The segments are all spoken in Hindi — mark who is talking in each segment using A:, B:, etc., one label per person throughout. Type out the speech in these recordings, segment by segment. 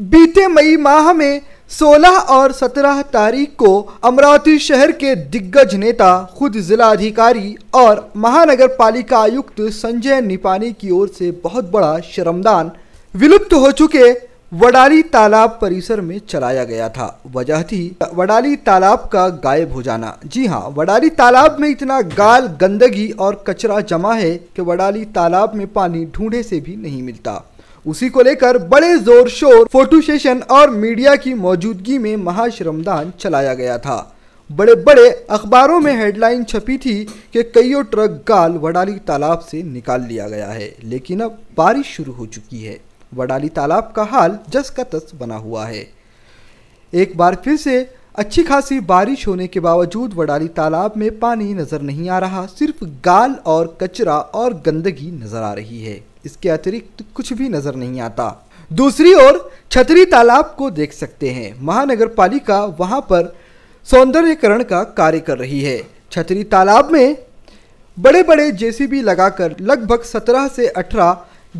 A: बीते मई माह में 16 और 17 तारीख को अमरावती शहर के दिग्गज नेता खुद जिलाधिकारी और महानगर पालिका आयुक्त संजय निपानी की ओर से बहुत बड़ा शर्मदान विलुप्त हो चुके वडाली तालाब परिसर में चलाया गया था वजह थी वडाली तालाब का गायब हो जाना जी हाँ वडाली तालाब में इतना गाल गंदगी और कचरा जमा है कि वडाली तालाब में पानी ढूंढे से भी नहीं मिलता उसी को लेकर बड़े जोर शोर फोटो सेशन और मीडिया की मौजूदगी में महाश्रमदान चलाया गया था बड़े बड़े अखबारों में हेडलाइन छपी थी कि कईयों ट्रक गाल वडाली तालाब से निकाल लिया गया है लेकिन अब बारिश शुरू हो चुकी है वडाली तालाब का हाल जस का तस बना हुआ है एक बार फिर से अच्छी खासी बारिश होने के बावजूद वडाली तालाब में पानी नज़र नहीं आ रहा सिर्फ गाल और कचरा और गंदगी नज़र आ रही है इसके अतिरिक्त कुछ भी नजर नहीं आता दूसरी ओर छतरी तालाब को देख सकते हैं महानगर पालिका वहां पर सौंदर्यकरण का कार्य कर रही है छतरी तालाब में बड़े बड़े जेसीबी लगाकर लगभग 17 से 18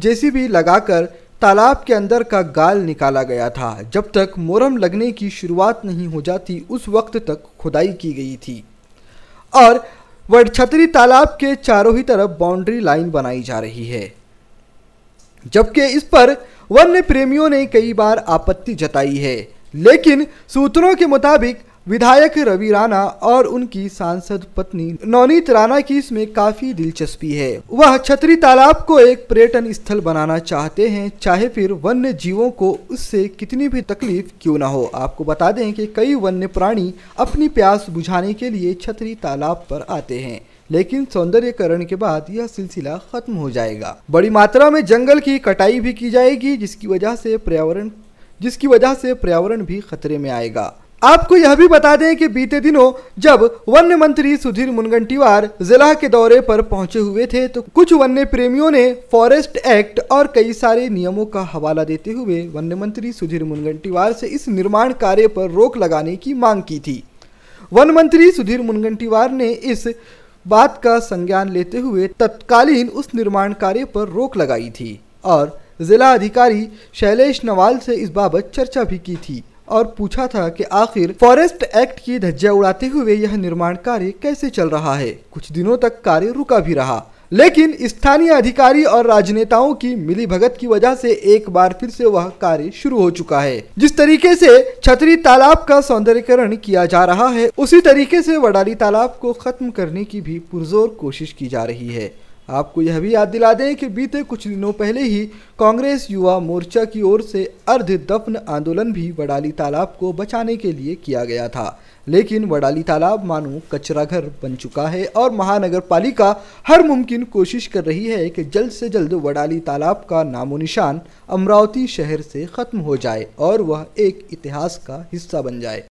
A: जेसीबी लगाकर तालाब के अंदर का गाल निकाला गया था जब तक मोरम लगने की शुरुआत नहीं हो जाती उस वक्त तक खुदाई की गई थी और वड छतरी तालाब के चारों ही तरफ बाउंड्री लाइन बनाई जा रही है जबकि इस पर वन्य प्रेमियों ने कई बार आपत्ति जताई है लेकिन सूत्रों के मुताबिक विधायक रवि राणा और उनकी सांसद पत्नी नवनीत राणा की इसमें काफी दिलचस्पी है वह छतरी तालाब को एक पर्यटन स्थल बनाना चाहते हैं चाहे फिर वन्य जीवों को उससे कितनी भी तकलीफ क्यों ना हो आपको बता दें कि कई वन्य प्राणी अपनी प्यास बुझाने के लिए छतरी तालाब पर आते हैं लेकिन सौंदर्यकरण के बाद यह सिलसिला खत्म हो जाएगा बड़ी मात्रा में जंगल की कटाई भी की जाएगी जिसकी वजह से पर्यावरण जिसकी वजह से पर्यावरण भी खतरे में आएगा आपको यह भी बता दें कि बीते दिनों जब वन्य मंत्री सुधीर मुनगंटीवार जिला के दौरे पर पहुंचे हुए थे तो कुछ वन्य प्रेमियों ने फॉरेस्ट एक्ट और कई सारे नियमों का हवाला देते हुए वन्य मंत्री सुधीर मुनगंटीवार से इस निर्माण कार्य पर रोक लगाने की मांग की थी वन मंत्री सुधीर मुनगंटीवार ने इस बात का संज्ञान लेते हुए तत्कालीन उस निर्माण कार्य पर रोक लगाई थी और जिला अधिकारी शैलेश नवाल से इस बाबत चर्चा भी की थी और पूछा था कि आखिर फॉरेस्ट एक्ट की धज्जा उड़ाते हुए यह निर्माण कार्य कैसे चल रहा है कुछ दिनों तक कार्य रुका भी रहा लेकिन स्थानीय अधिकारी और राजनेताओं की मिलीभगत की वजह से एक बार फिर से वह कार्य शुरू हो चुका है जिस तरीके से छतरी तालाब का सौंदर्यकरण किया जा रहा है उसी तरीके से वडाली तालाब को खत्म करने की भी पुरजोर कोशिश की जा रही है आपको यह भी याद दिला दें कि बीते कुछ दिनों पहले ही कांग्रेस युवा मोर्चा की ओर से अर्ध दफन आंदोलन भी वडाली तालाब को बचाने के लिए किया गया था लेकिन वडाली तालाब मानो कचरा घर बन चुका है और महानगर पालिका हर मुमकिन कोशिश कर रही है कि जल्द से जल्द वडाली तालाब का नामो निशान अमरावती शहर से ख़त्म हो जाए और वह एक इतिहास का हिस्सा बन जाए